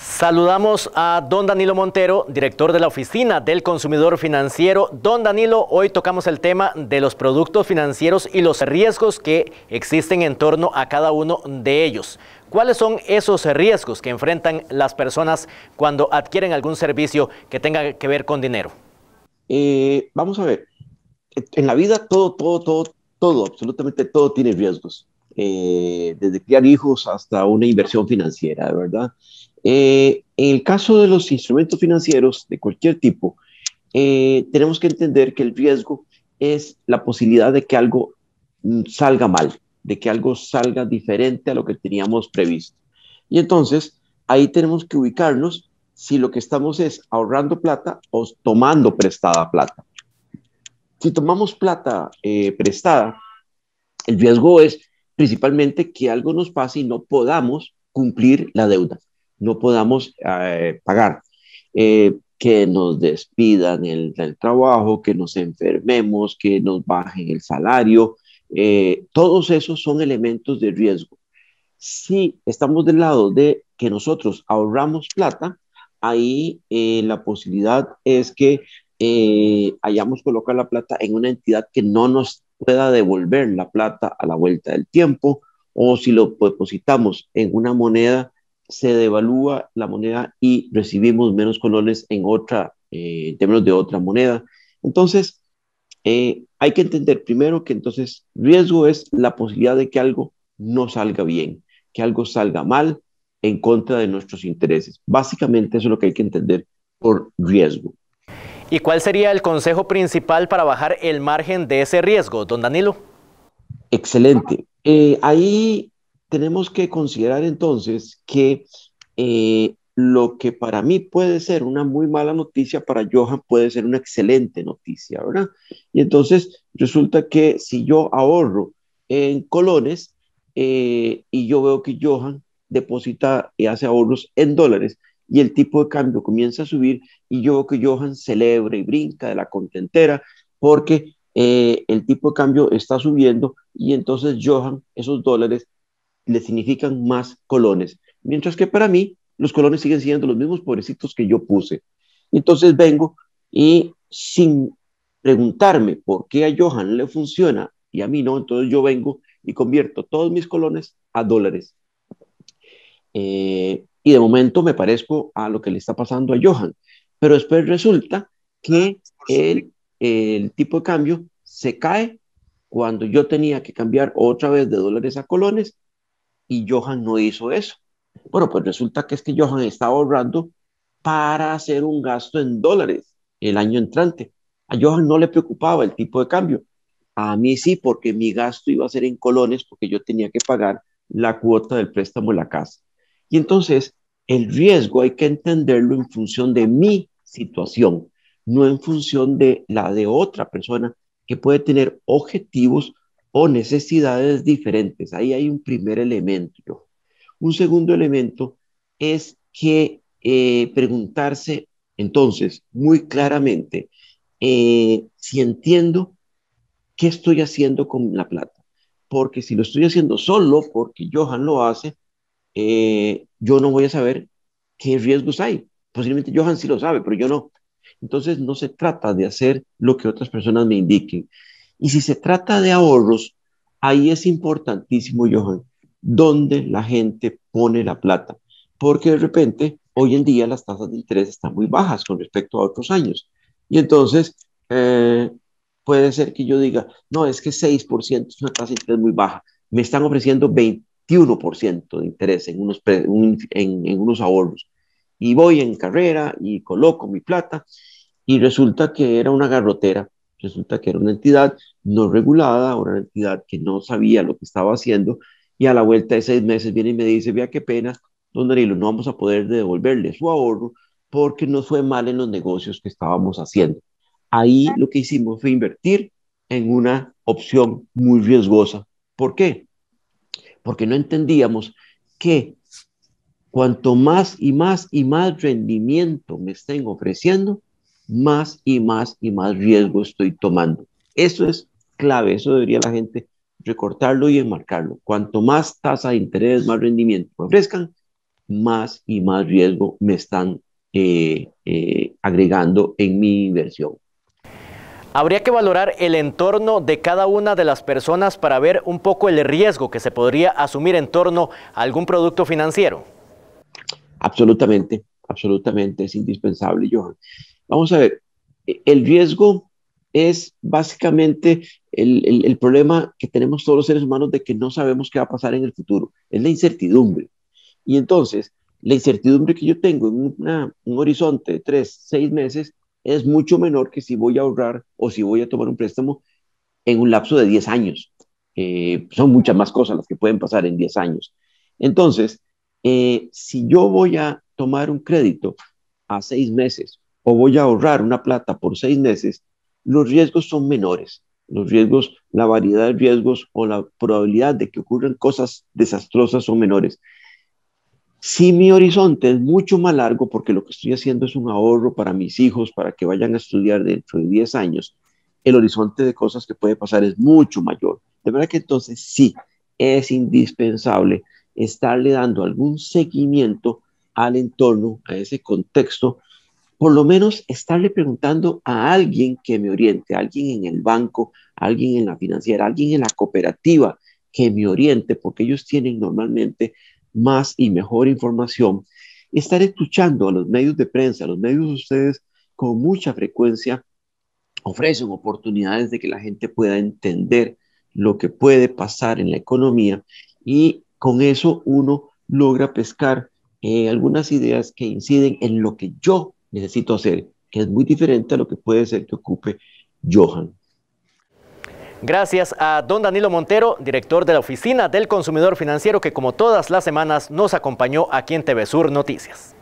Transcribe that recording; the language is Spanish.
Saludamos a don Danilo Montero, director de la Oficina del Consumidor Financiero. Don Danilo, hoy tocamos el tema de los productos financieros y los riesgos que existen en torno a cada uno de ellos. ¿Cuáles son esos riesgos que enfrentan las personas cuando adquieren algún servicio que tenga que ver con dinero? Eh, vamos a ver, en la vida todo, todo, todo, todo, absolutamente todo tiene riesgos. Eh, desde criar hijos hasta una inversión financiera, ¿verdad? Eh, en el caso de los instrumentos financieros de cualquier tipo, eh, tenemos que entender que el riesgo es la posibilidad de que algo mm, salga mal, de que algo salga diferente a lo que teníamos previsto. Y entonces, ahí tenemos que ubicarnos si lo que estamos es ahorrando plata o tomando prestada plata. Si tomamos plata eh, prestada, el riesgo es principalmente que algo nos pase y no podamos cumplir la deuda no podamos eh, pagar. Eh, que nos despidan del trabajo, que nos enfermemos, que nos bajen el salario. Eh, todos esos son elementos de riesgo. Si estamos del lado de que nosotros ahorramos plata, ahí la posibilidad es que hayamos colocado la plata en una entidad que no nos pueda devolver la plata a la vuelta del tiempo o si lo depositamos en una moneda se devalúa la moneda y recibimos menos colones en otra, eh, en términos de otra moneda. Entonces, eh, hay que entender primero que entonces riesgo es la posibilidad de que algo no salga bien, que algo salga mal en contra de nuestros intereses. Básicamente eso es lo que hay que entender por riesgo. ¿Y cuál sería el consejo principal para bajar el margen de ese riesgo, don Danilo? Excelente. Eh, ahí tenemos que considerar entonces que eh, lo que para mí puede ser una muy mala noticia, para Johan puede ser una excelente noticia, ¿verdad? Y entonces resulta que si yo ahorro en colones eh, y yo veo que Johan deposita y hace ahorros en dólares y el tipo de cambio comienza a subir y yo veo que Johan celebra y brinca de la contentera porque eh, el tipo de cambio está subiendo y entonces Johan esos dólares le significan más colones. Mientras que para mí, los colones siguen siendo los mismos pobrecitos que yo puse. Entonces vengo y sin preguntarme por qué a Johan le funciona y a mí no, entonces yo vengo y convierto todos mis colones a dólares. Eh, y de momento me parezco a lo que le está pasando a Johan, pero después resulta que ah, el tipo de cambio se cae cuando yo tenía que cambiar otra vez de dólares a colones y Johan no hizo eso. Bueno, pues resulta que es que Johan estaba ahorrando para hacer un gasto en dólares el año entrante. A Johan no le preocupaba el tipo de cambio. A mí sí, porque mi gasto iba a ser en colones porque yo tenía que pagar la cuota del préstamo de la casa. Y entonces, el riesgo hay que entenderlo en función de mi situación, no en función de la de otra persona que puede tener objetivos o necesidades diferentes. Ahí hay un primer elemento. Un segundo elemento es que eh, preguntarse entonces muy claramente eh, si entiendo qué estoy haciendo con la plata. Porque si lo estoy haciendo solo porque Johan lo hace, eh, yo no voy a saber qué riesgos hay. Posiblemente Johan sí lo sabe, pero yo no. Entonces no se trata de hacer lo que otras personas me indiquen, y si se trata de ahorros, ahí es importantísimo, Johan, dónde la gente pone la plata, porque de repente hoy en día las tasas de interés están muy bajas con respecto a otros años. Y entonces eh, puede ser que yo diga, no, es que 6% es una tasa de interés muy baja, me están ofreciendo 21% de interés en unos, en, en unos ahorros. Y voy en carrera y coloco mi plata y resulta que era una garrotera Resulta que era una entidad no regulada, una entidad que no sabía lo que estaba haciendo y a la vuelta de seis meses viene y me dice, vea qué pena, don Danilo, no vamos a poder devolverle su ahorro porque no fue mal en los negocios que estábamos haciendo. Ahí lo que hicimos fue invertir en una opción muy riesgosa. ¿Por qué? Porque no entendíamos que cuanto más y más y más rendimiento me estén ofreciendo, más y más y más riesgo estoy tomando. Eso es clave, eso debería la gente recortarlo y enmarcarlo. Cuanto más tasa de interés, más rendimiento ofrezcan, más y más riesgo me están eh, eh, agregando en mi inversión. Habría que valorar el entorno de cada una de las personas para ver un poco el riesgo que se podría asumir en torno a algún producto financiero. Absolutamente. Absolutamente, es indispensable, Johan. Vamos a ver, e, el riesgo es básicamente el, el, problema que tenemos todos los seres humanos de que no sabemos qué va a pasar en el futuro, es la incertidumbre. Y entonces, la incertidumbre que yo tengo en un horizonte de tres, seis meses es mucho menor que si voy a ahorrar o si voy a tomar un préstamo en un lapso de 10 años. Eh, son muchas más cosas las que pueden pasar en 10 años. Entonces, eh, si yo voy a tomar un crédito a seis meses o voy a ahorrar una plata por seis meses, los riesgos son menores. Los riesgos, la variedad de riesgos o la probabilidad de que ocurran cosas desastrosas son menores. Si mi horizonte es mucho más largo, porque lo que estoy haciendo es un ahorro para mis hijos, para que vayan a estudiar dentro de 10 años, el horizonte de cosas que puede pasar es mucho mayor. De verdad que entonces sí, es indispensable estarle dando algún seguimiento al entorno, a ese contexto, por lo menos estarle preguntando a alguien que me oriente, alguien en el banco, alguien en la financiera, alguien en la cooperativa que me oriente, porque ellos tienen normalmente más y mejor información. Estar escuchando a los medios de prensa, a los medios de ustedes con mucha frecuencia ofrecen oportunidades de que la gente pueda entender lo que puede pasar en la economía y con eso uno logra pescar eh, algunas ideas que inciden en lo que yo necesito hacer, que es muy diferente a lo que puede ser que ocupe Johan. Gracias a don Danilo Montero, director de la Oficina del Consumidor Financiero, que como todas las semanas nos acompañó aquí en TV Sur Noticias.